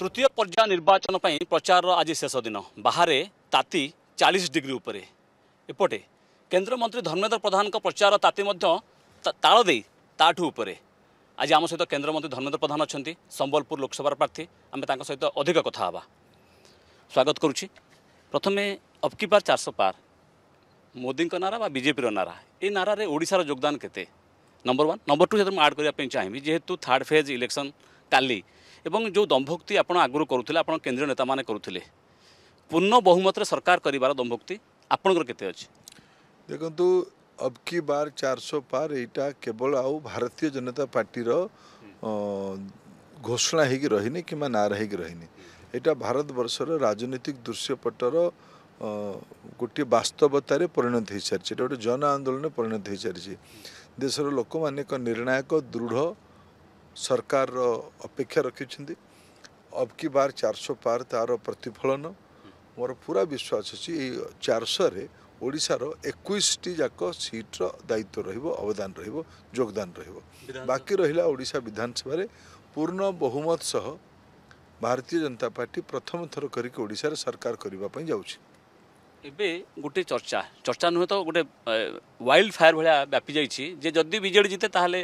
तृतीय पर्याय निर्वाचन प्रचार आज शेष दिन बाहर ताती चालीस डिग्री उपटे केन्द्रमंत्री धर्मेन्द्र प्रधान प्रचार ताति ताल दे ताठूर आज आम सहित केन्द्रमंत्री धर्मेन्द्र प्रधान अच्छा सम्बलपुर लोकसभा प्रार्थी आम तहत अधिक कथा स्वागत करुच्ची प्रथम अब कि पार चारश पार मोदी नारा बजेपी नारा ये नारा ओडार योगदान के नंबर वन नंबर टू से आड करने चाहिए जेहेतु थार्ड फेज इलेक्शन काली ଏବଂ ଯେଉଁ ଦମ୍ଭୋକ୍ତି ଆପଣ ଆଗରୁ କରୁଥିଲେ ଆପଣ କେନ୍ଦ୍ରୀୟ ନେତାମାନେ କରୁଥିଲେ ପୂର୍ଣ୍ଣ ବହୁମତରେ ସରକାର କରିବାର ଦମ୍ଭୋକ୍ତି ଆପଣଙ୍କର କେତେ ଅଛି ଦେଖନ୍ତୁ ଅବ୍ କି ବାର୍ ଚାରିଶହ ପାର୍ ଏଇଟା କେବଳ ଆଉ ଭାରତୀୟ ଜନତା ପାର୍ଟିର ଘୋଷଣା ହେଇକି ରହିନି କିମ୍ବା ନାରା ହେଇକି ରହିନି ଏଇଟା ଭାରତବର୍ଷର ରାଜନୈତିକ ଦୃଶ୍ୟପଟର ଗୋଟିଏ ବାସ୍ତବତାରେ ପରିଣତ ହୋଇସାରିଛି ଏଇଟା ଗୋଟେ ଜନ ଆନ୍ଦୋଳନରେ ପରିଣତ ହୋଇସାରିଛି ଦେଶର ଲୋକମାନେ ଏକ ନିର୍ଣ୍ଣାୟକ ଦୃଢ଼ ସରକାରର ଅପେକ୍ଷା ରଖିଛନ୍ତି ଅବ୍ କି ବାର ଚାରିଶହ ପାର ତା'ର ପ୍ରତିଫଳନ ମୋର ପୁରା ବିଶ୍ୱାସ ଅଛି ଏଇ ଚାରିଶହରେ ଓଡ଼ିଶାର ଏକୋଇଶଟି ଯାକ ସିଟ୍ର ଦାୟିତ୍ୱ ରହିବ ଅବଦାନ ରହିବ ଯୋଗଦାନ ରହିବ ବାକି ରହିଲା ଓଡ଼ିଶା ବିଧାନସଭାରେ ପୂର୍ଣ୍ଣ ବହୁମତ ସହ ଭାରତୀୟ ଜନତା ପାର୍ଟି ପ୍ରଥମ ଥର କରିକି ଓଡ଼ିଶାରେ ସରକାର କରିବା ପାଇଁ ଯାଉଛି ଏବେ ଗୋଟେ ଚର୍ଚ୍ଚା ଚର୍ଚ୍ଚା ନୁହେଁ ତ ଗୋଟେ ୱାଇଲ୍ଡ ଫାୟାର ଭଳିଆ ବ୍ୟାପି ଯାଇଛି ଯେ ଯଦି ବିଜେଡ଼ି ଜିତେ ତାହେଲେ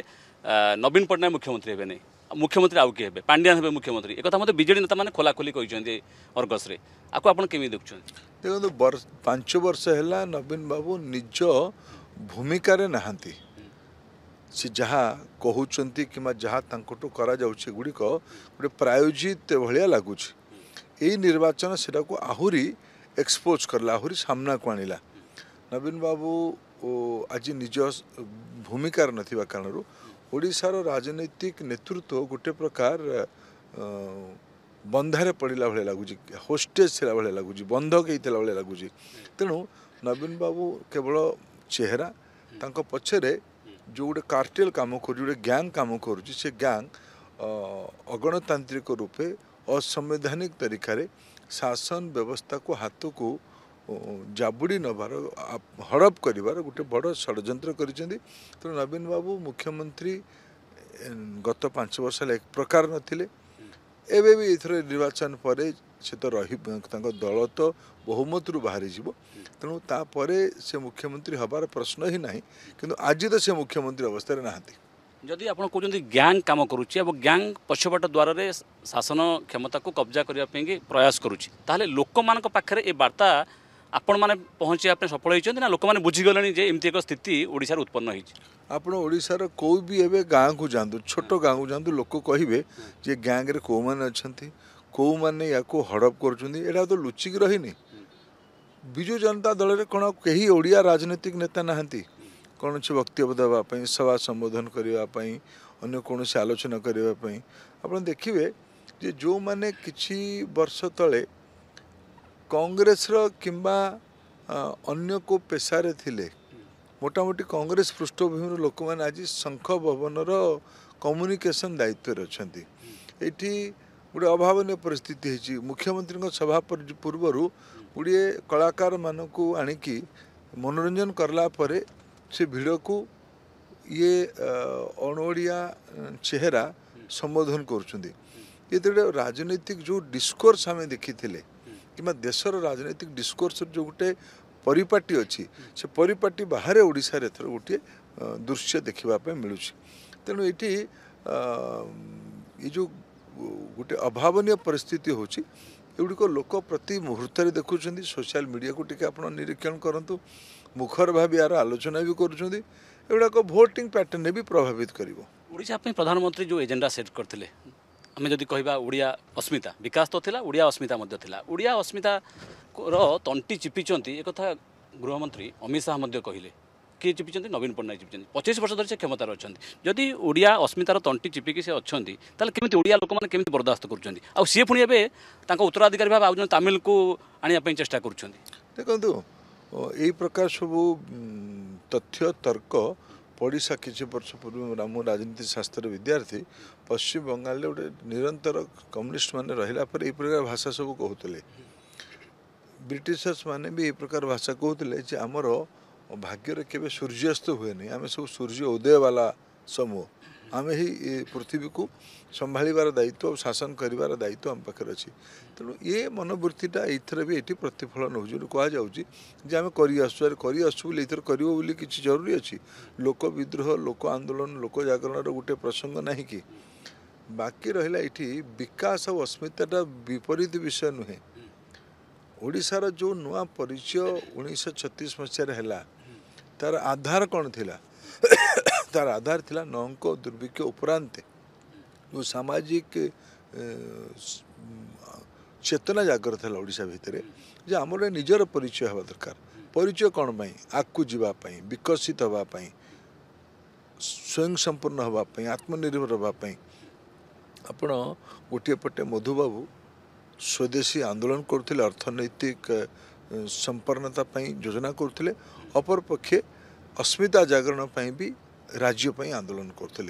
ନବୀନ ପଟ୍ଟନାୟକ ମୁଖ୍ୟମନ୍ତ୍ରୀ ହେବେନି ମୁଖ୍ୟମନ୍ତ୍ରୀ ଆଉ କିଏ ହେବେ ପାଣ୍ଡିଆନ ହେବେ ମୁଖ୍ୟମନ୍ତ୍ରୀ ଏକଥା ମଧ୍ୟ ବିଜେଡ଼ି ନେତାମାନେ ଖୋଲାଖୋଲି କହିଛନ୍ତି ଅର୍ଗସରେ ଆକୁ ଆପଣ କେମିତି ଦେଖୁଛନ୍ତି ଦେଖନ୍ତୁ ପାଞ୍ଚ ବର୍ଷ ହେଲା ନବୀନ ବାବୁ ନିଜ ଭୂମିକାରେ ନାହାନ୍ତି ସେ ଯାହା କହୁଛନ୍ତି କିମ୍ବା ଯାହା ତାଙ୍କଠୁ କରାଯାଉଛି ଏଗୁଡ଼ିକ ଗୋଟେ ପ୍ରାୟୋଜିତ ଭଳିଆ ଲାଗୁଛି ଏଇ ନିର୍ବାଚନ ସେଟାକୁ ଆହୁରି ଏକ୍ସପୋଜ୍ କଲା ଆହୁରି ସାମ୍ନାକୁ ଆଣିଲା ନବୀନ ବାବୁ ଆଜି ନିଜ ଭୂମିକାର ନଥିବା କାରଣରୁ ଓଡ଼ିଶାର ରାଜନୈତିକ ନେତୃତ୍ୱ ଗୋଟେ ପ୍ରକାର ବନ୍ଧାରେ ପଡ଼ିଲା ଭଳିଆ ଲାଗୁଛି ହୋଷ୍ଟେଜ୍ ଥିଲା ଭଳିଆ ଲାଗୁଛି ବନ୍ଧକ ହେଇଥିଲା ଭଳିଆ ଲାଗୁଛି ତେଣୁ ନବୀନ ବାବୁ କେବଳ ଚେହେରା ତାଙ୍କ ପଛରେ ଯେଉଁ ଗୋଟେ କାର୍ଟେଲ୍ କାମ କରୁଛି ଗୋଟେ ଗ୍ୟାଙ୍ଗ କାମ କରୁଛି ସେ ଗ୍ୟାଙ୍ଗ ଅଗଣତାନ୍ତ୍ରିକ ରୂପେ ଅସାମ୍ବିଧାନିକ ତରିକାରେ ଶାସନ ବ୍ୟବସ୍ଥାକୁ ହାତକୁ ଜାବୁଡ଼ି ନେବାର ହଡ଼ପ କରିବାର ଗୋଟେ ବଡ଼ ଷଡ଼ଯନ୍ତ୍ର କରିଛନ୍ତି ତେଣୁ ନବୀନ ବାବୁ ମୁଖ୍ୟମନ୍ତ୍ରୀ ଗତ ପାଞ୍ଚ ବର୍ଷ ହେଲା ଏକ ପ୍ରକାର ନଥିଲେ ଏବେ ବି ଏଥର ନିର୍ବାଚନ ପରେ ସେ ତ ରହି ତାଙ୍କ ଦଳ ତ ବହୁମତରୁ ବାହାରିଯିବ ତେଣୁ ତାପରେ ସେ ମୁଖ୍ୟମନ୍ତ୍ରୀ ହେବାର ପ୍ରଶ୍ନ ହିଁ ନାହିଁ କିନ୍ତୁ ଆଜି ତ ସେ ମୁଖ୍ୟମନ୍ତ୍ରୀ ଅବସ୍ଥାରେ ନାହାନ୍ତି ଯଦି ଆପଣ କହୁଛନ୍ତି ଗ୍ୟାଙ୍ଗ କାମ କରୁଛି ଏବଂ ଗ୍ୟାଙ୍ଗ ପଛପଟ ଦ୍ୱାରରେ ଶାସନ କ୍ଷମତାକୁ କବ୍ଜା କରିବା ପାଇଁକି ପ୍ରୟାସ କରୁଛି ତାହେଲେ ଲୋକମାନଙ୍କ ପାଖରେ ଏ ବାର୍ତ୍ତା ଆପଣମାନେ ପହଞ୍ଚିବା ପାଇଁ ସଫଳ ହେଇଛନ୍ତି ନା ଲୋକମାନେ ବୁଝିଗଲେଣି ଯେ ଏମିତି ଏକ ସ୍ଥିତି ଓଡ଼ିଶାରେ ଉତ୍ପନ୍ନ ହେଇଛି ଆପଣ ଓଡ଼ିଶାର କେଉଁ ବି ଏବେ ଗାଁକୁ ଯାଆନ୍ତୁ ଛୋଟ ଗାଁକୁ ଯାଆନ୍ତୁ ଲୋକ କହିବେ ଯେ ଗ୍ୟାଙ୍ଗରେ କେଉଁମାନେ ଅଛନ୍ତି କେଉଁମାନେ ୟାକୁ ହଡ଼ପ କରୁଛନ୍ତି ଏଇଟା ତ ଲୁଚିକି ରହିନି ବିଜୁ ଜନତା ଦଳରେ କ'ଣ କେହି ଓଡ଼ିଆ ରାଜନୈତିକ ନେତା ନାହାନ୍ତି କୌଣସି ବକ୍ତବ୍ୟ ଦେବା ପାଇଁ ସଭା ସମ୍ବୋଧନ କରିବା ପାଇଁ ଅନ୍ୟ କୌଣସି ଆଲୋଚନା କରିବା ପାଇଁ ଆପଣ ଦେଖିବେ ଯେ ଯେଉଁମାନେ କିଛି ବର୍ଷ ତଳେ କଂଗ୍ରେସର କିମ୍ବା ଅନ୍ୟ କେଉଁ ପେସାରେ ଥିଲେ ମୋଟାମୋଟି କଂଗ୍ରେସ ପୃଷ୍ଠଭୂମିର ଲୋକମାନେ ଆଜି ଶଙ୍ଖ ଭବନର କମ୍ୟୁନିକେସନ୍ ଦାୟିତ୍ୱରେ ଅଛନ୍ତି ଏଇଠି ଗୋଟେ ଅଭାବନୀୟ ପରିସ୍ଥିତି ହେଇଛି ମୁଖ୍ୟମନ୍ତ୍ରୀଙ୍କ ସଭା ପୂର୍ବରୁ ଗୁଡ଼ିଏ କଳାକାରମାନଙ୍କୁ ଆଣିକି ମନୋରଞ୍ଜନ କରିଲା ପରେ ସେ ଭିଡ଼କୁ ଇଏ ଅଣଓଡ଼ିଆ ଚେହେରା ସମ୍ବୋଧନ କରୁଛନ୍ତି ଏଥିରେ ରାଜନୈତିକ ଯେଉଁ ଡିସ୍କୋର୍ସ ଆମେ ଦେଖିଥିଲେ कि देशर राजनैतिक डिस्कोर्स जो गोटे परिपाटी अच्छी से परिपाटी बाहर ओडा गोटे दृश्य देखापे मिलूँ तेणु ये जो गोटे अभावन पिस्थित होगुड़िक लोक प्रति मुहूर्त देखुं सोशियाल मीडिया को टे आप निरीक्षण करूँ मुखर भाव यार आलोचना भी करुँचुड़ाक भोटिंग पैटर्न भी प्रभावित कर प्रधानमंत्री जो एजेंडा सेट करते ଆମେ ଯଦି କହିବା ଓଡ଼ିଆ ଅସ୍ମିତା ବିକାଶ ତ ଥିଲା ଓଡ଼ିଆ ଅସ୍ମିତା ମଧ୍ୟ ଥିଲା ଓଡ଼ିଆ ଅସ୍ମିତାର ତଣ୍ଟି ଚିପିଛନ୍ତି ଏକଥା ଗୃହମନ୍ତ୍ରୀ ଅମିତ ଶାହା ମଧ୍ୟ କହିଲେ କିଏ ଚିପିଛନ୍ତି ନବୀନ ପଟ୍ଟନାୟକ ଚିପିଛନ୍ତି ପଚିଶ ବର୍ଷ ଧରି ସେ କ୍ଷମତାରେ ଅଛନ୍ତି ଯଦି ଓଡ଼ିଆ ଅସ୍ମିତାର ତଣ୍ଟି ଚିପିକି ସେ ଅଛନ୍ତି ତାହେଲେ କେମିତି ଓଡ଼ିଆ ଲୋକମାନେ କେମିତି ବରଦାସ୍ତ କରୁଛନ୍ତି ଆଉ ସିଏ ପୁଣି ଏବେ ତାଙ୍କ ଉତ୍ତରାଧିକାରୀ ଭାବେ ଆଉ ଜଣେ ତାମିଲକୁ ଆଣିବା ପାଇଁ ଚେଷ୍ଟା କରୁଛନ୍ତି ଦେଖନ୍ତୁ ଏଇ ପ୍ରକାର ସବୁ ତଥ୍ୟ ତର୍କ ପଡ଼ିଶା କିଛି ବର୍ଷ ପୂର୍ବେ ମୁଁ ରାଜନୀତି ଶାସ୍ତ୍ର ବିଦ୍ୟାର୍ଥୀ ପଶ୍ଚିମବଙ୍ଗାଲରେ ଗୋଟେ ନିରନ୍ତର କମ୍ୟୁନିଷ୍ଟ ମାନେ ରହିଲା ପରେ ଏହି ପ୍ରକାର ଭାଷା ସବୁ କହୁଥିଲେ ମାନେ ବି ଏହି ପ୍ରକାର ଭାଷା କହୁଥିଲେ ଯେ ଆମର ଭାଗ୍ୟରେ କେବେ ସୂର୍ଯ୍ୟାସ୍ତ ହୁଏନି ଆମେ ସବୁ ସୂର୍ଯ୍ୟ ଉଦୟବାଲା ସମୂହ ଆମେ ଏହି ପୃଥିବୀକୁ ସମ୍ଭାଳିବାର ଦାୟିତ୍ୱ ଆଉ ଶାସନ କରିବାର ଦାୟିତ୍ୱ ଆମ ପାଖରେ ଅଛି ତେଣୁ ଏ ମନୋବୃତ୍ତିଟା ଏଇଥିରେ ବି ଏଠି ପ୍ରତିଫଳନ ହେଉଛି ବୋଲି କୁହାଯାଉଛି ଯେ ଆମେ କରିଆସୁଛୁ କରିଆସୁଛୁ ବୋଲି ଏଇଥିରେ କରିବ ବୋଲି କିଛି ଜରୁରୀ ଅଛି ଲୋକ ବିଦ୍ରୋହ ଲୋକ ଆନ୍ଦୋଳନ ଲୋକ ଜାଗରଣର ଗୋଟିଏ ପ୍ରସଙ୍ଗ ନାହିଁ କି ବାକି ରହିଲା ଏଠି ବିକାଶ ଆଉ ଅସ୍ମିତାଟା ବିପରୀତ ବିଷୟ ନୁହେଁ ଓଡ଼ିଶାର ଯେଉଁ ନୂଆ ପରିଚୟ ଉଣେଇଶହ ଛତିଶ ମସିହାରେ ହେଲା ତା'ର ଆଧାର କ'ଣ ଥିଲା તાર આધાર થયેલા નોંકો દુર્ભિક્ષ ઉપરાંતે સામાજિક ଚେତନା ଜାଗର ଥିଲା ଓଡ଼ିଶା ଭିତରେ ଯେ ଆମର ନିଜର ପରିଚୟ ହେବା ଦରକାର ପରିଚୟ କ'ଣ ପାଇଁ ଆଗକୁ ଯିବା ପାଇଁ ବିକଶିତ ହେବା ପାଇଁ ସ୍ୱୟଂ ସମ୍ପୂର୍ଣ୍ଣ ହେବା ପାଇଁ ଆତ୍ମନିର୍ଭର ହେବା ପାଇଁ ଆପଣ ଗୋଟିଏ ପଟେ ମଧୁବାବୁ ସ୍ୱଦେଶୀ ଆନ୍ଦୋଳନ କରୁଥିଲେ ଅର୍ଥନୈତିକ ସମ୍ପନ୍ନତା ପାଇଁ ଯୋଜନା କରୁଥିଲେ ଅପରପକ୍ଷେ ଅସ୍ମିତା ଜାଗରଣ ପାଇଁ ବି राज्य आंदोलन करते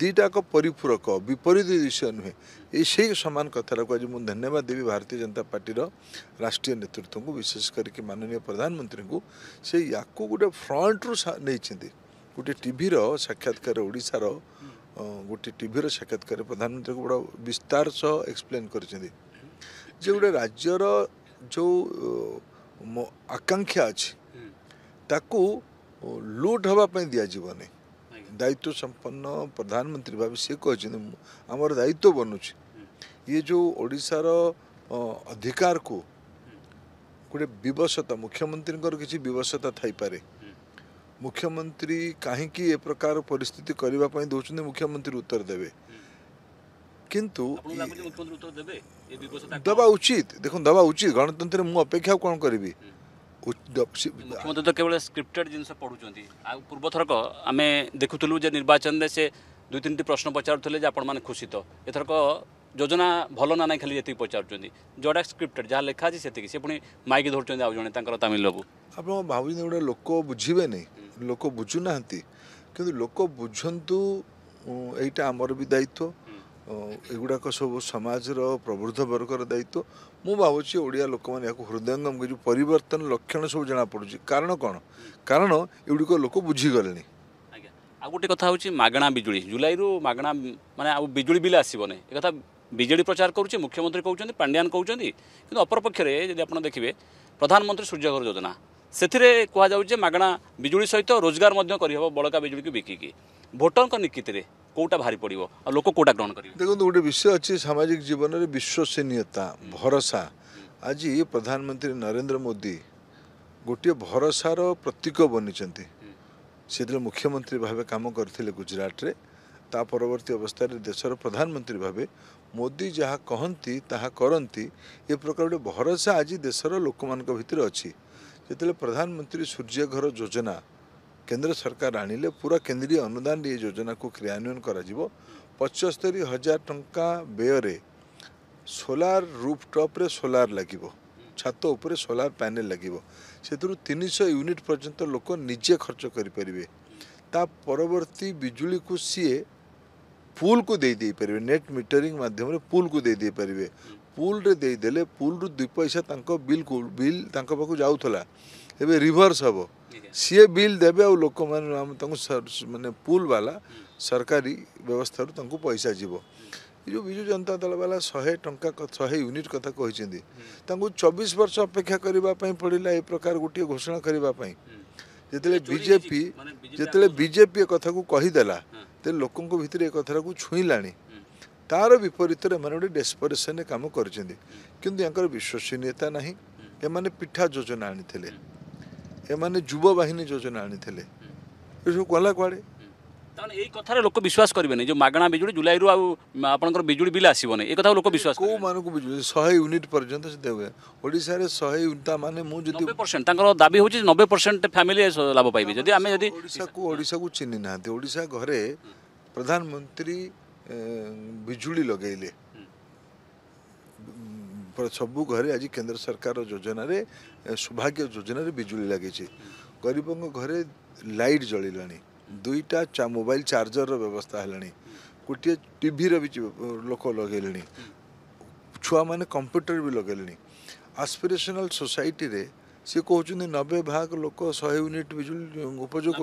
दुटाक परिपूरक विपरीत विषय नुहे से सामान कथा आज मुझे धन्यवाद देवी भारतीय जनता पार्टी राष्ट्रीय नेतृत्व को विशेष करके माननीय प्रधानमंत्री को से या गोटे फ्रंट रू नहीं गोटे टीर साक्षात्कार ओडार गोटे टीर साक्षात्कार प्रधानमंत्री को बड़ा विस्तार सह एक्सप्लेन कर गोटे राज्यर जो आकांक्षा अच्छी हम्म। ताकू लुट हाँपी नहीं ଦାୟିତ୍ୱ ସମ୍ପନ୍ନ ପ୍ରଧାନମନ୍ତ୍ରୀ ଭାବେ ସେ କହିଛନ୍ତି ଆମର ଦାୟିତ୍ୱ ବନୁଛି ଇଏ ଯେଉଁ ଓଡ଼ିଶାର ଅଧିକାରକୁ ଗୋଟେ ବିବଶତା ମୁଖ୍ୟମନ୍ତ୍ରୀଙ୍କର କିଛି ବିବଶତା ଥାଇପାରେ ମୁଖ୍ୟମନ୍ତ୍ରୀ କାହିଁକି ଏ ପ୍ରକାର ପରିସ୍ଥିତି କରିବା ପାଇଁ ଦେଉଛନ୍ତି ମୁଖ୍ୟମନ୍ତ୍ରୀ ଉତ୍ତର ଦେବେ କିନ୍ତୁ ଦେବା ଉଚିତ ଦେଖନ୍ତୁ ଦେବା ଉଚିତ ଗଣତନ୍ତ୍ରରେ ମୁଁ ଅପେକ୍ଷା କ'ଣ କରିବି ମୁଖ୍ୟମନ୍ତ୍ରୀ ତ କେବଳ ସ୍କ୍ରିପ୍ଟେଡ୍ ଜିନିଷ ପଢ଼ୁଛନ୍ତି ଆଉ ପୂର୍ବଥରକ ଆମେ ଦେଖୁଥିଲୁ ଯେ ନିର୍ବାଚନରେ ସେ ଦୁଇ ତିନିଟି ପ୍ରଶ୍ନ ପଚାରୁଥିଲେ ଯେ ଆପଣମାନେ ଖୁସି ତ ଏଥରକ ଯୋଜନା ଭଲ ନା ନାହିଁ ଖାଲି ଯେତିକି ପଚାରୁଛନ୍ତି ଯେଉଁଟା ସ୍କ୍ରିପ୍ଟେଡ୍ ଯାହା ଲେଖା ଅଛି ସେତିକି ସେ ପୁଣି ମାଇକି ଧରୁଛନ୍ତି ଆଉ ଜଣେ ତାଙ୍କର ତାମିଲ ବାବୁ ଆପଣ ଭାବୁଛନ୍ତି ଗୋଟେ ଲୋକ ବୁଝିବେନି ଲୋକ ବୁଝୁନାହାନ୍ତି କିନ୍ତୁ ଲୋକ ବୁଝନ୍ତୁ ଏଇଟା ଆମର ବି ଦାୟିତ୍ୱ ଏଗୁଡ଼ାକ ସବୁ ସମାଜର ପ୍ରବୃଦ୍ଧ ବର୍ଗର ଦାୟିତ୍ୱ ମୁଁ ଭାବୁଛି ଓଡ଼ିଆ ଲୋକମାନେ ଏହାକୁ ହୃଦୟଙ୍ଗମ କରି ଯେଉଁ ପରିବର୍ତ୍ତନ ଲକ୍ଷଣ ସବୁ ଜଣାପଡ଼ୁଛି କାରଣ କ'ଣ କାରଣ ଏଗୁଡ଼ିକ ଲୋକ ବୁଝିଗଲେଣି ଆଜ୍ଞା ଆଉ ଗୋଟେ କଥା ହେଉଛି ମାଗଣା ବିଜୁଳି ଜୁଲାଇରୁ ମାଗଣା ମାନେ ଆଉ ବିଜୁଳି ବିଲ୍ ଆସିବ ନାହିଁ ଏ କଥା ବିଜେଡ଼ି ପ୍ରଚାର କରୁଛି ମୁଖ୍ୟମନ୍ତ୍ରୀ କହୁଛନ୍ତି ପାଣ୍ଡିଆନ କହୁଛନ୍ତି କିନ୍ତୁ ଅପରପକ୍ଷରେ ଯଦି ଆପଣ ଦେଖିବେ ପ୍ରଧାନମନ୍ତ୍ରୀ ସୂର୍ଯ୍ୟ ଘର ଯୋଜନା ସେଥିରେ କୁହାଯାଉଛି ଯେ ମାଗଣା ବିଜୁଳି ସହିତ ରୋଜଗାର ମଧ୍ୟ କରିହେବ ବଳକା ବିଜୁଳିକୁ ବିକିକି ଭୋଟରଙ୍କ ନିକିତିରେ କେଉଁଟା ଭାରି ପଡ଼ିବ ଆଉ ଲୋକ କେଉଁଟା ଗ୍ରହଣ କରିବେ ଦେଖନ୍ତୁ ଗୋଟେ ବିଷୟ ଅଛି ସାମାଜିକ ଜୀବନରେ ବିଶ୍ୱସନୀୟତା ଭରସା ଆଜି ପ୍ରଧାନମନ୍ତ୍ରୀ ନରେନ୍ଦ୍ର ମୋଦି ଗୋଟିଏ ଭରସାର ପ୍ରତୀକ ବନିଛନ୍ତି ସେଥିରେ ମୁଖ୍ୟମନ୍ତ୍ରୀ ଭାବେ କାମ କରିଥିଲେ ଗୁଜୁରାଟରେ ତା ପରବର୍ତ୍ତୀ ଅବସ୍ଥାରେ ଦେଶର ପ୍ରଧାନମନ୍ତ୍ରୀ ଭାବେ ମୋଦି ଯାହା କହନ୍ତି ତାହା କରନ୍ତି ଏ ପ୍ରକାର ଗୋଟେ ଭରସା ଆଜି ଦେଶର ଲୋକମାନଙ୍କ ଭିତରେ ଅଛି ଯେତେବେଳେ ପ୍ରଧାନମନ୍ତ୍ରୀ ସୂର୍ଯ୍ୟଘର ଯୋଜନା केन्द्र सरकार आनिले पूरा केन्द्रीय अनुदानो क्रियान्वयन गरिब पचस्तरी हजार टा व्यय सोलर रुफटप्रे सोलार लागत उप सोलार प्याने लागुनिट पर्यन्त लोक निजे खर्च गरिपारे तरवर्ती विजुली सिए पुलको दिदे पारे नेट मिटरिङ माध्यम पुल कुल्रु दुई पैसा त बि त जा ଏବେ ରିଭର୍ସ ହେବ ସିଏ ବିଲ୍ ଦେବେ ଆଉ ଲୋକମାନେ ଆମେ ତାଙ୍କୁ ମାନେ ପୁଲ୍ବାଲା ସରକାରୀ ବ୍ୟବସ୍ଥାରୁ ତାଙ୍କୁ ପଇସା ଯିବ ଏ ଯେଉଁ ବିଜୁ ଜନତା ଦଳ ବାଲା ଶହେ ଟଙ୍କା ଶହେ ୟୁନିଟ୍ କଥା କହିଛନ୍ତି ତାଙ୍କୁ ଚବିଶ ବର୍ଷ ଅପେକ୍ଷା କରିବା ପାଇଁ ପଡ଼ିଲା ଏ ପ୍ରକାର ଗୋଟିଏ ଘୋଷଣା କରିବା ପାଇଁ ଯେତେବେଳେ ବିଜେପି ଯେତେବେଳେ ବିଜେପି ଏ କଥାକୁ କହିଦେଲା ତେ ଲୋକଙ୍କ ଭିତରେ ଏ କଥାକୁ ଛୁଇଁଲାଣି ତାର ବିପରୀତରେ ଏମାନେ ଗୋଟେ ଡେସ୍ପରେସନରେ କାମ କରିଛନ୍ତି କିନ୍ତୁ ୟାଙ୍କର ବିଶ୍ୱସନୀୟତା ନାହିଁ ଏମାନେ ପିଠା ଯୋଜନା ଆଣିଥିଲେ ଏମାନେ ଯୁବ ବାହିନୀ ଯୋଜନା ଆଣିଥିଲେ ଏସବୁ କଲା କୁଆଡ଼େ ଏଇ କଥାରେ ଲୋକ ବିଶ୍ୱାସ କରିବେନି ଯେଉଁ ମାଗଣା ବିଜୁଳି ଜୁଲାଇରୁ ଆଉ ଆପଣଙ୍କର ବିଜୁଳି ବିଲ୍ ଆସିବନି ଏ କଥା ଲୋକ ବିଶ୍ୱାସ କେଉଁମାନଙ୍କୁ ବିଜୁଳି ଶହେ ୟୁନିଟ୍ ପର୍ଯ୍ୟନ୍ତ ସେ ଦେବେ ଓଡ଼ିଶାରେ ଶହେ ୟୁନିଟ୍ ମାନେ ମୁଁ ଯଦି ପରସେଣ୍ଟ ତାଙ୍କର ଦାବି ହେଉଛି ନବେ ପରସେଣ୍ଟ ଫ୍ୟାମିଲି ଲାଭ ପାଇବେ ଯଦି ଆମେ ଯଦି ଓଡ଼ିଶାକୁ ଓଡ଼ିଶାକୁ ଚିହ୍ନି ନାହାନ୍ତି ଓଡ଼ିଶା ଘରେ ପ୍ରଧାନମନ୍ତ୍ରୀ ବିଜୁଳି ଲଗାଇଲେ सबु घर आज केन्द्र सरकार जोजन सौभाग्य जोजन विजुली लगिचि ग घर लाइट जे दुईटा मोबाइल चार्जर र व्यवस्था होला नि गोटे लोक लगैले छु म कम्प्युटर पनि सोसाइटी रे सोसैटी सि के भाग लोक शे युनिट बिजुली उपयोग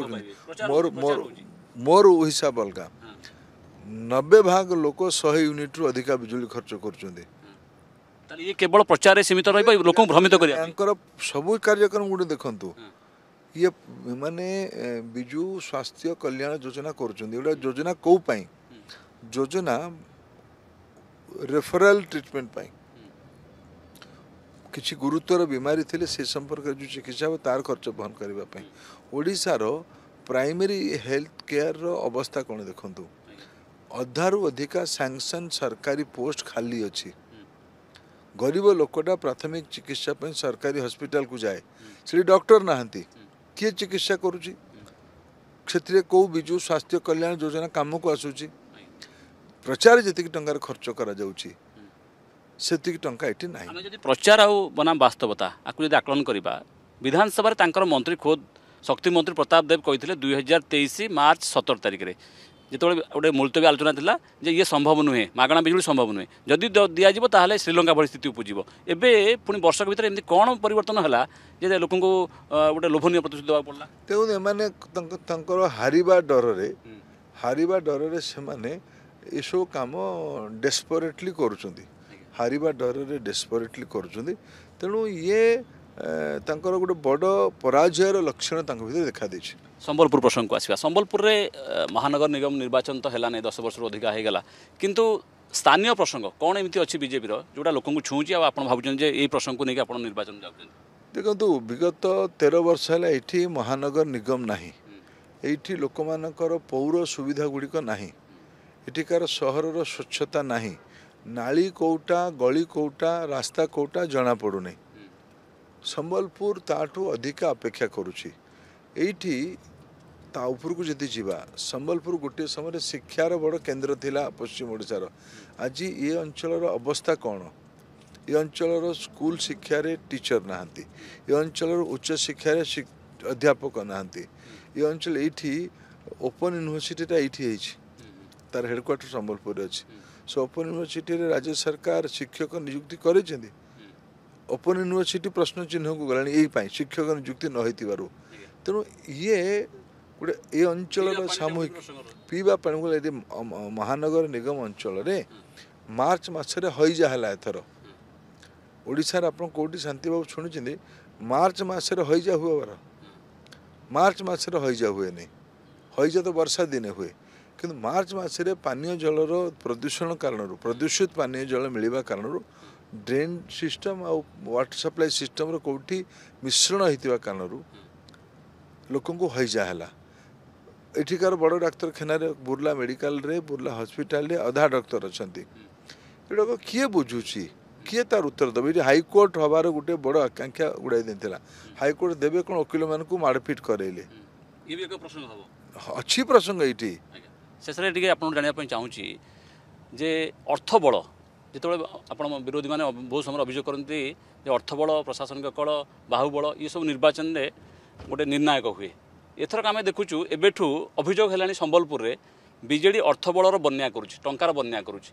गर् मोर हिसाब अलग नब्बे भाग लोक शुनिट्रु अधिक विजुली खर्च गर्ुन्छ তাহলে ইয়ে কেবল প্রচারে সীমিত রহব লোক ভ্রমিত করিয়া তাঙ্কর সবু কার্যক্রম গুড়ি দেখন্তু ইয়ে মানে বিজু স্বাস্থ্য কল্যাণ যোজনা করছেন এগুলা যোজনা কেউ পাই যোজনা ରେଫରାଲ ଟ୍ରିଟମେଣ୍ଟ ପାଇଁ କିଛି ଗୁରୁତର ବିମାରୀ ଥିଲେ ସେ ସମ୍ପର୍କରେ ଯେଉଁ ଚିକିତ୍ସା ହେବ ତାର ଖର୍ଚ୍ଚ ବହନ କରିବା ପାଇଁ ଓଡ଼ିଶାର ପ୍ରାଇମେରୀ ହେଲ୍ଥ କେୟାରର ଅବସ୍ଥା କ'ଣ ଦେଖନ୍ତୁ ଅଧାରୁ ଅଧିକା ସାଙ୍ଗସନ୍ ସରକାରୀ ପୋଷ୍ଟ ଖାଲି ଅଛି ଗରିବ ଲୋକଟା ପ୍ରାଥମିକ ଚିକିତ୍ସା ପାଇଁ ସରକାରୀ ହସ୍ପିଟାଲକୁ ଯାଏ ସେଠି ଡକ୍ଟର ନାହାନ୍ତି କିଏ ଚିକିତ୍ସା କରୁଛି ସେଥିରେ କେଉଁ ବିଜୁ ସ୍ୱାସ୍ଥ୍ୟ କଲ୍ୟାଣ ଯୋଜନା କାମକୁ ଆସୁଛି ପ୍ରଚାର ଯେତିକି ଟଙ୍କାର ଖର୍ଚ୍ଚ କରାଯାଉଛି ସେତିକି ଟଙ୍କା ଏଠି ନାହିଁ ଆମେ ଯଦି ପ୍ରଚାର ଆଉ ବନାମ ବାସ୍ତବତା ଆକୁ ଯଦି ଆକଳନ କରିବା ବିଧାନସଭାରେ ତାଙ୍କର ମନ୍ତ୍ରୀ ଖୋଦ୍ ଶକ୍ତିମନ୍ତ୍ରୀ ପ୍ରତାପ ଦେବ କହିଥିଲେ ଦୁଇ ହଜାର ତେଇଶ ମାର୍ଚ୍ଚ ସତର ତାରିଖରେ যেতবে গোটে মুলତବୀ আলোচনা ଥିଲା ଯେ ଇଏ ସମ୍ଭବ ନୁହେଁ ମାଗଣା ବିଜୁଳି ସମ୍ଭବ ନୁହେଁ ଯଦି ଦିଆଯିବ ତାହେଲେ ଶ୍ରୀଲଙ୍କା ଭଳି ସ୍ଥିତି ଉପୁଜିବ ଏବେ ପୁଣି ବର୍ଷକ ଭିତରେ ଏମିତି କ'ଣ ପରିବର୍ତ୍ତନ ହେଲା ଯେ ଲୋକଙ୍କୁ ଗୋଟେ ଲୋଭନୀୟ ପ୍ରତିଶ୍ରୁତି ଦେବାକୁ ପଡ଼ିଲା ତେଣୁ ଏମାନେ ତାଙ୍କର ହାରିବା ଡରରେ ହାରିବା ଡରରେ ସେମାନେ ଏସବୁ କାମ ଡେସ୍ପରେଟଲି କରୁଛନ୍ତି ହାରିବା ଡରରେ ଡେସ୍ପରେଟଲି କରୁଛନ୍ତି ତେଣୁ ଇଏ ତାଙ୍କର ଗୋଟେ ବଡ଼ ପରାଜୟର ଲକ୍ଷଣ ତାଙ୍କ ଭିତରେ ଦେଖାଦେଇଛି ସମ୍ବଲପୁର ପ୍ରସଙ୍ଗକୁ ଆସିବା ସମ୍ବଲପୁରରେ ମହାନଗର ନିଗମ ନିର୍ବାଚନ ତ ହେଲା ଦଶ ବର୍ଷରୁ ଅଧିକା ହୋଇଗଲା କିନ୍ତୁ ସ୍ଥାନୀୟ ପ୍ରସଙ୍ଗ କ'ଣ ଏମିତି ଅଛି ବିଜେପିର ଯେଉଁଟା ଲୋକଙ୍କୁ ଛୁଉଁଛି ଆଉ ଆପଣ ଭାବୁଛନ୍ତି ଯେ ଏଇ ପ୍ରସଙ୍ଗକୁ ନେଇକି ଆପଣ ନିର୍ବାଚନ ଯାଉଛନ୍ତି ଦେଖନ୍ତୁ ବିଗତ ତେର ବର୍ଷ ହେଲା ଏଇଠି ମହାନଗର ନିଗମ ନାହିଁ ଏଇଠି ଲୋକମାନଙ୍କର ପୌର ସୁବିଧା ଗୁଡ଼ିକ ନାହିଁ ଏଠିକାର ସହରର ସ୍ୱଚ୍ଛତା ନାହିଁ ନାଳି କେଉଁଟା ଗଳି କେଉଁଟା ରାସ୍ତା କେଉଁଟା ଜଣାପଡ଼ୁନି ସମ୍ବଲପୁର ତାଠୁ ଅଧିକା ଅପେକ୍ଷା କରୁଛି ଏଇଠି ତା ଉପରକୁ ଯଦି ଯିବା ସମ୍ବଲପୁର ଗୋଟିଏ ସମୟରେ ଶିକ୍ଷାର ବଡ଼ କେନ୍ଦ୍ର ଥିଲା ପଶ୍ଚିମ ଓଡ଼ିଶାର ଆଜି ଏ ଅଞ୍ଚଳର ଅବସ୍ଥା କ'ଣ ଏ ଅଞ୍ଚଳର ସ୍କୁଲ ଶିକ୍ଷାରେ ଟିଚର୍ ନାହାନ୍ତି ଏ ଅଞ୍ଚଳର ଉଚ୍ଚ ଶିକ୍ଷାରେ ଅଧ୍ୟାପକ ନାହାନ୍ତି ଏ ଅଞ୍ଚଳ ଏଇଠି ଓପନ୍ ୟୁନିଭର୍ସିଟିଟା ଏଇଠି ହେଇଛି ତା'ର ହେଡ଼କ୍ୱାର୍ଟର ସମ୍ବଲପୁରରେ ଅଛି ସେ ଓପନ୍ ୟୁନିଭର୍ସିଟିରେ ରାଜ୍ୟ ସରକାର ଶିକ୍ଷକ ନିଯୁକ୍ତି କରିଛନ୍ତି ଓପନ୍ ୟୁନିଭର୍ସିଟି ପ୍ରଶ୍ନ ଚିହ୍ନକୁ ଗଲାଣି ଏଇ ପାଇଁ ଶିକ୍ଷକ ନିଯୁକ୍ତି ନ ହେଇଥିବାରୁ ତେଣୁ ଇଏ ଗୋଟେ ଏ ଅଞ୍ଚଳର ସାମୂହିକ ପିଇବା ପାଣି ବୋଲେ ଏଠି ମହାନଗର ନିଗମ ଅଞ୍ଚଳରେ ମାର୍ଚ୍ଚ ମାସରେ ହଇଜା ହେଲା ଏଥର ଓଡ଼ିଶାରେ ଆପଣ କେଉଁଠି ଶାନ୍ତି ବାବୁ ଶୁଣିଛନ୍ତି ମାର୍ଚ୍ଚ ମାସରେ ହଇଜା ହୁଏ ବର ମାର୍ଚ୍ଚ ମାସରେ ହଇଜା ହୁଏନି ହଇଜା ତ ବର୍ଷା ଦିନେ ହୁଏ କିନ୍ତୁ ମାର୍ଚ୍ଚ ମାସରେ ପାନୀୟ ଜଳର ପ୍ରଦୂଷଣ କାରଣରୁ ପ୍ରଦୂଷିତ ପାନୀୟ ଜଳ ମିଳିବା କାରଣରୁ ଡ୍ରେନ୍ ସିଷ୍ଟମ୍ ଆଉ ୱାଟର୍ ସପ୍ଲାଏ ସିଷ୍ଟମ୍ର କେଉଁଠି ମିଶ୍ରଣ ହେଇଥିବା କାରଣରୁ ଲୋକଙ୍କୁ ହଇଜା ହେଲା ଏଠିକାର ବଡ଼ ଡାକ୍ତରଖାନାରେ ବୁର୍ଲା ମେଡ଼ିକାଲରେ ବୁର୍ଲା ହସ୍ପିଟାଲରେ ଅଧା ଡକ୍ଟର ଅଛନ୍ତି ଏଗୁଡ଼ାକ କିଏ ବୁଝୁଛି କିଏ ତାର ଉତ୍ତର ଦେବ ଏଠି ହାଇକୋର୍ଟ ହେବାର ଗୋଟେ ବଡ଼ ଆକାଂକ୍ଷା ଉଡ଼ାଇ ଦେଇଥିଲା ହାଇକୋର୍ଟ ଦେବେ କ'ଣ ଓକିଲମାନଙ୍କୁ ମାଡ଼ପିଟ୍ କରେଇଲେ ଅଛି ପ୍ରସଙ୍ଗ ଏଇଠି ଶେଷରେ ଟିକେ ଆପଣ ଜାଣିବା ପାଇଁ ଚାହୁଁଛି ଯେ ଅର୍ଥ ବଳ ଯେତେବେଳେ ଆପଣ ବିରୋଧୀମାନେ ବହୁ ସମୟରେ ଅଭିଯୋଗ କରନ୍ତି ଯେ ଅର୍ଥବଳ ପ୍ରଶାସନିକ କଳ ବାହୁବଳ ଇଏ ସବୁ ନିର୍ବାଚନରେ ଗୋଟେ ନିର୍ଣ୍ଣାୟକ ହୁଏ ଏଥରକ ଆମେ ଦେଖୁଛୁ ଏବେଠୁ ଅଭିଯୋଗ ହେଲାଣି ସମ୍ବଲପୁରରେ ବିଜେଡ଼ି ଅର୍ଥବଳର ବନ୍ୟା କରୁଛି ଟଙ୍କାର ବନ୍ୟା କରୁଛି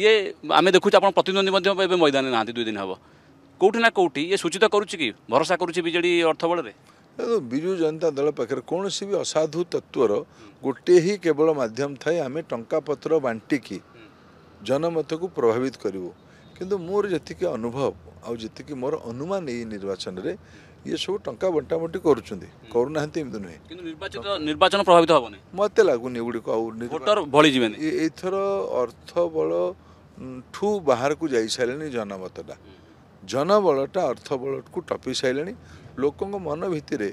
ଇଏ ଆମେ ଦେଖୁଛୁ ଆପଣ ପ୍ରତିଦ୍ୱନ୍ଦ୍ୱୀ ମଧ୍ୟ ଏବେ ମଇଦାନରେ ନାହାନ୍ତି ଦୁଇ ଦିନ ହେବ କେଉଁଠି ନା କେଉଁଠି ଇଏ ସୂଚିତ କରୁଛି କି ଭରସା କରୁଛି ବିଜେଡ଼ି ଅର୍ଥବଳରେ ବିଜୁ ଜନତା ଦଳ ପାଖରେ କୌଣସି ବି ଅସାଧୁ ତତ୍ତ୍ୱର ଗୋଟିଏ ହିଁ କେବଳ ମାଧ୍ୟମ ଥାଏ ଆମେ ଟଙ୍କାପତ୍ର ବାଣ୍ଟିକି ଜନମତକୁ ପ୍ରଭାବିତ କରିବୁ କିନ୍ତୁ ମୋର ଯେତିକି ଅନୁଭବ ଆଉ ଯେତିକି ମୋର ଅନୁମାନ ଏଇ ନିର୍ବାଚନରେ ଇଏ ସବୁ ଟଙ୍କା ବଣ୍ଟାବଣ୍ଟି କରୁଛନ୍ତି କରୁନାହାନ୍ତି ଏମିତି ନୁହେଁ ନିର୍ବାଚନ ପ୍ରଭାବିତ ହେବନି ମୋତେ ଲାଗୁନି ଏଗୁଡ଼ିକ ଆଉ ଏଥର ଅର୍ଥ ବଳ ଠୁ ବାହାରକୁ ଯାଇସାରିଲେଣି ଜନମତଟା ଜନବଳଟା ଅର୍ଥବଳକୁ ଟପି ସାରିଲେଣି ଲୋକଙ୍କ ମନ ଭିତରେ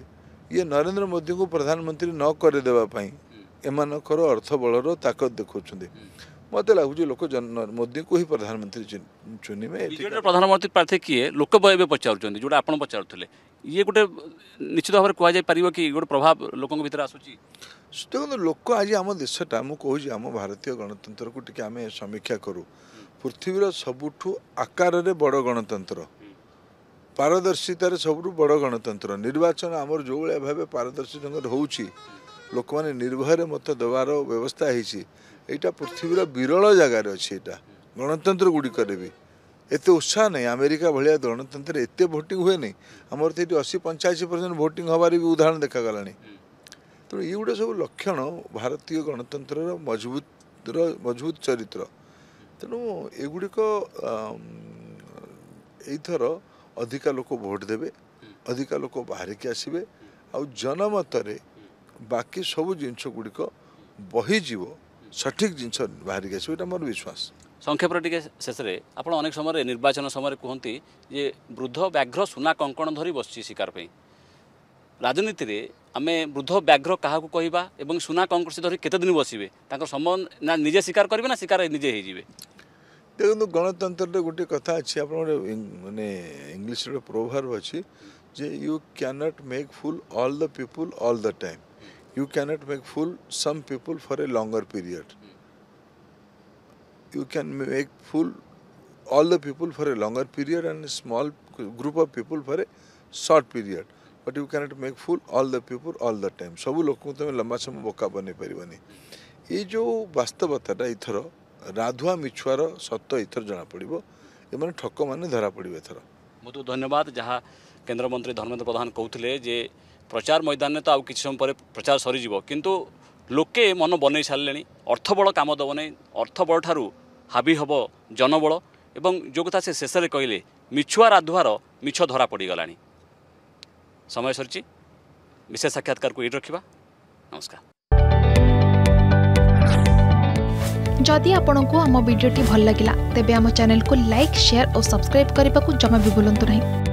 ଇଏ ନରେନ୍ଦ୍ର ମୋଦିଙ୍କୁ ପ୍ରଧାନମନ୍ତ୍ରୀ ନ କରିଦେବା ପାଇଁ ଏମାନଙ୍କର ଅର୍ଥବଳର ତାକତ ଦେଖାଉଛନ୍ତି ମୋତେ ଲାଗୁଛି ଲୋକ ମୋଦିଙ୍କୁ ହିଁ ପ୍ରଧାନମନ୍ତ୍ରୀ ଚୁନିବେ ପ୍ରଧାନମନ୍ତ୍ରୀ ପ୍ରାର୍ଥୀ କିଏ ଲୋକ ଏବେ ପଚାରୁଛନ୍ତି ଯେଉଁଟା ଆପଣ ପଚାରୁଥିଲେ ଇଏ ଗୋଟେ ନିଶ୍ଚିତ ଭାବରେ କୁହାଯାଇପାରିବ କି ଗୋଟେ ପ୍ରଭାବ ଲୋକଙ୍କ ଭିତରେ ଆସୁଛି ଦେଖନ୍ତୁ ଲୋକ ଆଜି ଆମ ଦେଶଟା ମୁଁ କହୁଛି ଆମ ଭାରତୀୟ ଗଣତନ୍ତ୍ରକୁ ଟିକେ ଆମେ ସମୀକ୍ଷା କରୁ ପୃଥିବୀର ସବୁଠୁ ଆକାରରେ ବଡ଼ ଗଣତନ୍ତ୍ର ପାରଦର୍ଶିତାରେ ସବୁଠୁ ବଡ଼ ଗଣତନ୍ତ୍ର ନିର୍ବାଚନ ଆମର ଯେଉଁଭଳିଆ ଭାବେ ପାରଦର୍ଶୀ ଢଙ୍ଗରେ ହେଉଛି ଲୋକମାନେ ନିର୍ଭୟରେ ମୋତେ ଦେବାର ବ୍ୟବସ୍ଥା ହେଇଛି ଏଇଟା ପୃଥିବୀର ବିରଳ ଜାଗାରେ ଅଛି ଏଇଟା ଗଣତନ୍ତ୍ର ଗୁଡ଼ିକରେ ବି ଏତେ ଉତ୍ସାହ ନାହିଁ ଆମେରିକା ଭଳିଆ ଗଣତନ୍ତ୍ରରେ ଏତେ ଭୋଟିଂ ହୁଏନି ଆମର ତ ଏଇଠି ଅଶୀ ପଞ୍ଚାଅଶୀ ପରସେଣ୍ଟ ଭୋଟିଂ ହେବାରେ ବି ଉଦାହରଣ ଦେଖାଗଲାଣି ତେଣୁ ଏଇଗୁଡ଼ା ସବୁ ଲକ୍ଷଣ ଭାରତୀୟ ଗଣତନ୍ତ୍ରର ମଜବୁତର ମଜବୁତ ଚରିତ୍ର ତେଣୁ ଏଗୁଡ଼ିକ ଏଇଥର ଅଧିକା ଲୋକ ଭୋଟ ଦେବେ ଅଧିକା ଲୋକ ବାହାରିକି ଆସିବେ ଆଉ ଜନମତରେ ବାକି ସବୁ ଜିନିଷ ଗୁଡ଼ିକ ବହିଯିବ ସଠିକ୍ ଜିନିଷ ବାହାରିକି ଆସିବ ଏଇଟା ମୋର ବିଶ୍ୱାସ ସଂକ୍ଷେପରେ ଟିକେ ଶେଷରେ ଆପଣ ଅନେକ ସମୟରେ ନିର୍ବାଚନ ସମୟରେ କୁହନ୍ତି ଯେ ବୃଦ୍ଧ ବ୍ୟାଘ୍ର ସୁନା କଙ୍କଣ ଧରି ବସିଛି ଶିକାର ପାଇଁ ରାଜନୀତିରେ ଆମେ ବୃଦ୍ଧ ବ୍ୟାଘ୍ର କାହାକୁ କହିବା ଏବଂ ସୁନା କଙ୍କଣ ଧରି କେତେ ଦିନ ବସିବେ ତାଙ୍କର ସମାନ ନା ନିଜେ ଶିକାର କରିବେ ନା ଶିକାର ନିଜେ ହେଇଯିବେ ଦେଖନ୍ତୁ ଗଣତନ୍ତ୍ରରେ ଗୋଟେ କଥା ଅଛି ଆପଣ ଗୋଟେ ମାନେ ଇଂଲିଶରେ ଗୋଟେ ପ୍ରୋଭାର୍ବ ଅଛି ଯେ you can't make fool all the people all the time you cannot make fool some people for a longer period. You can make fool all the people for a longer period and a small group of people for a short period. But you cannot make fool all the people all the time सब लोक तुम लंबा समय बोका बन पारानी ये जो बास्तवता एथर राधुआ मिछुआर सत एथर जनापड़ एम ठक मैंने धरा पड़े एथर बहुत धन्यवाद जहाँ केन्द्रमंत्री धर्मेन्द्र प्रधान कहते जे ପ୍ରଚାର ମୈଦାନରେ ତ ଆଉ କିଛି ସମୟ ପରେ ପ୍ରଚାର ସରିଯିବ କିନ୍ତୁ ଲୋକେ ମନ ବନେଇ ସାରିଲେଣି ଅର୍ଥବଳ କାମ ଦେବ ନାହିଁ ଅର୍ଥବଳ ଠାରୁ ହାବି ହେବ ଜନବଳ ଏବଂ ଯେଉଁ କଥା ସେ ଶେଷରେ କହିଲେ ମିଛୁଆ ରାଧୁଆର ମିଛ ଧରା ପଡ଼ିଗଲାଣି ସମୟ ସରିଛି ବିଶେଷ ସାକ୍ଷାତକାରକୁ ଏଇଠି ରଖିବା ନମସ୍କାର ଯଦି ଆପଣଙ୍କୁ ଆମ ଭିଡ଼ିଓଟି ଭଲ ଲାଗିଲା ତେବେ ଆମ ଚ୍ୟାନେଲକୁ ଲାଇକ୍ ସେୟାର ଓ ସବସ୍କ୍ରାଇବ୍ କରିବାକୁ ଜମା ବି ଭୁଲନ୍ତୁ ନାହିଁ